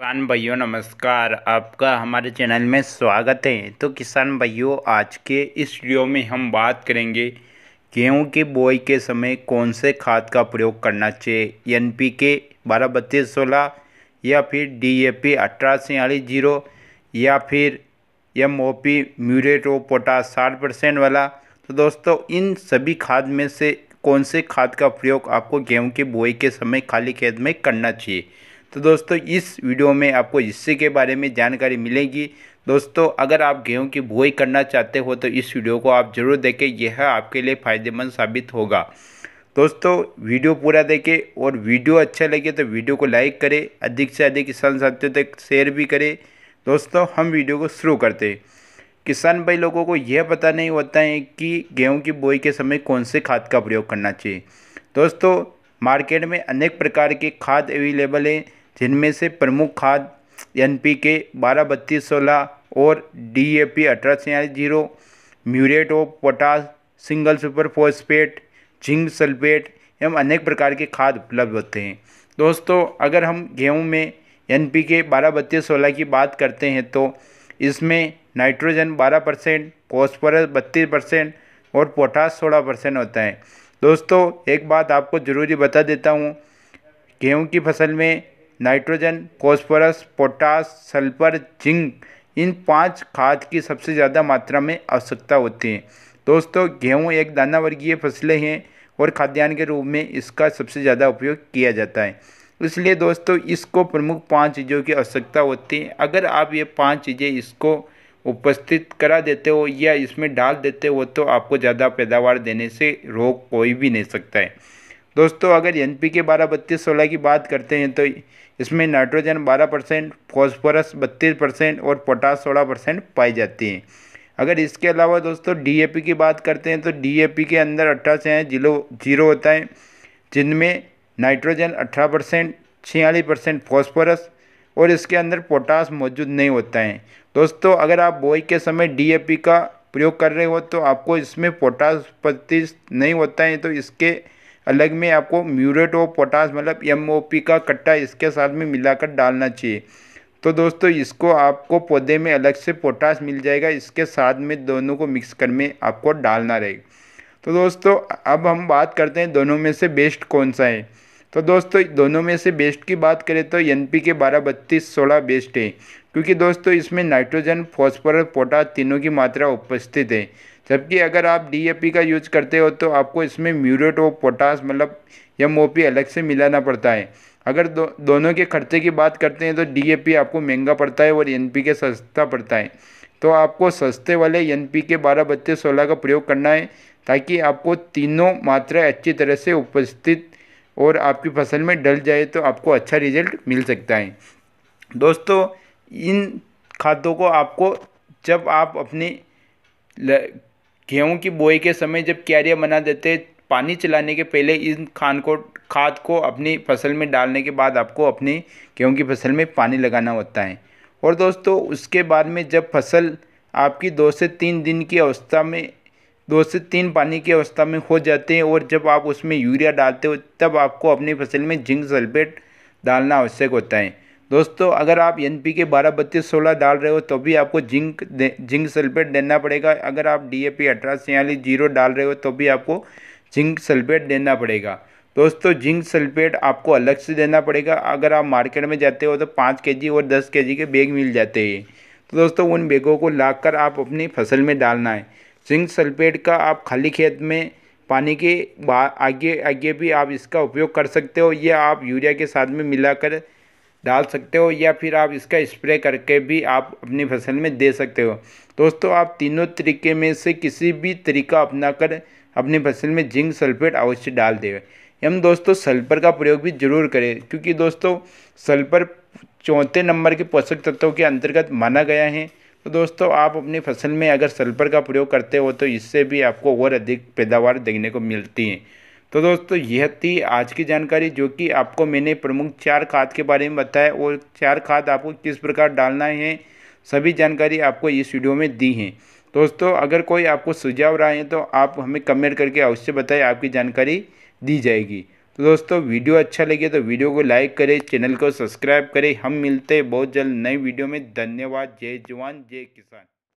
किसान भाइयों नमस्कार आपका हमारे चैनल में स्वागत है तो किसान भैया आज के इस वीडियो में हम बात करेंगे गेहूं की बोई के समय कौन से खाद का प्रयोग करना चाहिए एन पी के बारह बत्तीस सोलह या फिर डी ए पी अठारह छियालीस जीरो या फिर M O P muriate potash साठ परसेंट वाला तो दोस्तों इन सभी खाद में से कौन से खाद का प्रयोग आपको गेहूँ की बोई के समय खाली खेत में करना चाहिए तो दोस्तों इस वीडियो में आपको हिस्से के बारे में जानकारी मिलेगी दोस्तों अगर आप गेहूं की बुआई करना चाहते हो तो इस वीडियो को आप ज़रूर देखें यह आपके लिए फ़ायदेमंद साबित होगा दोस्तों वीडियो पूरा देखें और वीडियो अच्छा लगे तो वीडियो को लाइक करें अधिक से अधिक किसान साथियों तक शेयर भी करें दोस्तों हम वीडियो को शुरू करते हैं किसान भाई लोगों को यह पता नहीं होता है कि गेहूं की बोई के समय कौन से खाद का प्रयोग करना चाहिए दोस्तों मार्केट में अनेक प्रकार के खाद अवेलेबल हैं जिनमें से प्रमुख खाद एन पी के बारह बत्तीस सोलह और डी ए पी अठारह छियालीस zero muriate of potash single super phosphate zinc sulphate एवं अनेक प्रकार के खाद उपलब्ध होते हैं दोस्तों अगर हम गेहूं में एन पी के बारह बत्तीस सोलह की बात करते हैं तो इसमें नाइट्रोजन बारह परसेंट फॉस्फोरस बत्तीस परसेंट और पोटास सोलह परसेंट होता है दोस्तों एक बात आपको ज़रूरी बता देता हूँ गेहूँ की फसल में nitrogen phosphorus potash sulphur zinc इन पांच खाद की सबसे ज़्यादा मात्रा में आवश्यकता होती है दोस्तों गेहूँ एक दाना वर्गीय फसलें हैं और खाद्यान्न के रूप में इसका सबसे ज़्यादा उपयोग किया जाता है इसलिए दोस्तों इसको प्रमुख पांच चीज़ों की आवश्यकता होती है अगर आप ये पांच चीज़ें इसको उपस्थित करा देते हो या इसमें डाल देते हो तो आपको ज़्यादा पैदावार देने से रोक कोई भी नहीं सकता है दोस्तों अगर एन पी के बारह बत्तीस सोलह की बात करते हैं तो इसमें नाइट्रोजन बारह परसेंट फॉस्फोरस बत्तीस परसेंट और पोटास सोलह परसेंट पाई जाती हैं अगर इसके अलावा दोस्तों डीएपी की बात करते हैं तो डीएपी के अंदर अट्ठारह से जीरो जीरो होता है जिनमें नाइट्रोजन अट्ठारह परसेंट छियालीस परसेंट फॉस्फोरस और इसके अंदर पोटास मौजूद नहीं होता है दोस्तों अगर आप बोई के समय पी का प्रयोग कर रहे हो तो आपको इसमें पोटास पत्तीस नहीं होता है तो इसके अलग में आपको म्यूरेट ऑफ पोटास मतलब एम का कट्टा इसके साथ में मिलाकर डालना चाहिए तो दोस्तों इसको आपको पौधे में अलग से पोटास मिल जाएगा इसके साथ में दोनों को मिक्स कर में आपको डालना रहेगा तो दोस्तों अब हम बात करते हैं दोनों में से बेस्ट कौन सा है तो दोस्तों दोनों में से बेस्ट की बात करें तो एन पी के बारह बत्तीस सोलह बेस्ट है क्योंकि दोस्तों इसमें नाइट्रोजन फॉस्फोरस पोटास तीनों की मात्रा उपस्थित है जबकि अगर आप डी का यूज करते हो तो आपको इसमें म्यूरेट ऑफ पोटास मतलब एम अलग से मिलाना पड़ता है अगर दो, दोनों के खर्चे की बात करते हैं तो डी आपको महंगा पड़ता है और एन के सस्ता पड़ता है तो आपको सस्ते वाले एन पी के बारह बत्तीस सोलह का प्रयोग करना है ताकि आपको तीनों मात्रा अच्छी तरह से उपस्थित और आपकी फसल में डल जाए तो आपको अच्छा रिजल्ट मिल सकता है दोस्तों इन खादों को आपको जब आप अपनी गेहूँ की बोई के समय जब क्यारियाँ बना देते पानी चलाने के पहले इन खान को खाद को अपनी फसल में डालने के बाद आपको अपनी गेहूँ की फसल में पानी लगाना होता है और दोस्तों उसके बाद में जब फसल आपकी दो से तीन दिन की अवस्था में दो से तीन पानी की अवस्था में हो जाते हैं और जब आप उसमें यूरिया डालते हो तब आपको अपनी फसल में जिंक सल्फेट डालना आवश्यक होता है दोस्तों अगर आप एन पी के बारह बत्तीस सोलह डाल रहे हो तो भी आपको जिंक जिंक सल्फेट देना पड़ेगा अगर आप डी ए पी अठारह छियालीस जीरो डाल रहे हो तो भी आपको जिंक सल्फेट देना पड़ेगा दोस्तों जिंक सल्फेट आपको अलग से देना पड़ेगा अगर आप मार्केट में जाते हो तो पाँच के जी और दस के जी के बैग मिल जाते हैं तो दोस्तों उन बैगों को ला कर आप अपनी फसल में डालना है जिंक सल्फेट का आप खाली खेत में पानी के आगे आगे भी आप इसका उपयोग कर सकते हो या आप यूरिया के साथ में मिलाकर डाल सकते हो या फिर आप इसका स्प्रे करके भी आप अपनी फसल में दे सकते हो दोस्तों आप तीनों तरीके में से किसी भी तरीका अपनाकर अपनी फसल में जिंक सल्फेट अवश्य डाल दे एवं दोस्तों सल्फर का प्रयोग भी जरूर करें क्योंकि दोस्तों सल्फर चौथे नंबर के पोषक तत्वों के अंतर्गत माना गया है तो दोस्तों आप अपनी फसल में अगर सल्फर का प्रयोग करते हो तो इससे भी आपको और अधिक पैदावार देखने को मिलती है तो दोस्तों यह थी आज की जानकारी जो कि आपको मैंने प्रमुख चार खाद के बारे में बताया और चार खाद आपको किस प्रकार डालना है सभी जानकारी आपको इस वीडियो में दी है दोस्तों अगर कोई आपको सुझाव रहा है तो आप हमें कमेंट करके अवश्य बताएं आपकी जानकारी दी जाएगी तो दोस्तों वीडियो अच्छा लगे तो वीडियो को लाइक करें चैनल को सब्सक्राइब करें हम मिलते हैं बहुत जल्द नई वीडियो में धन्यवाद जय जवान जय किसान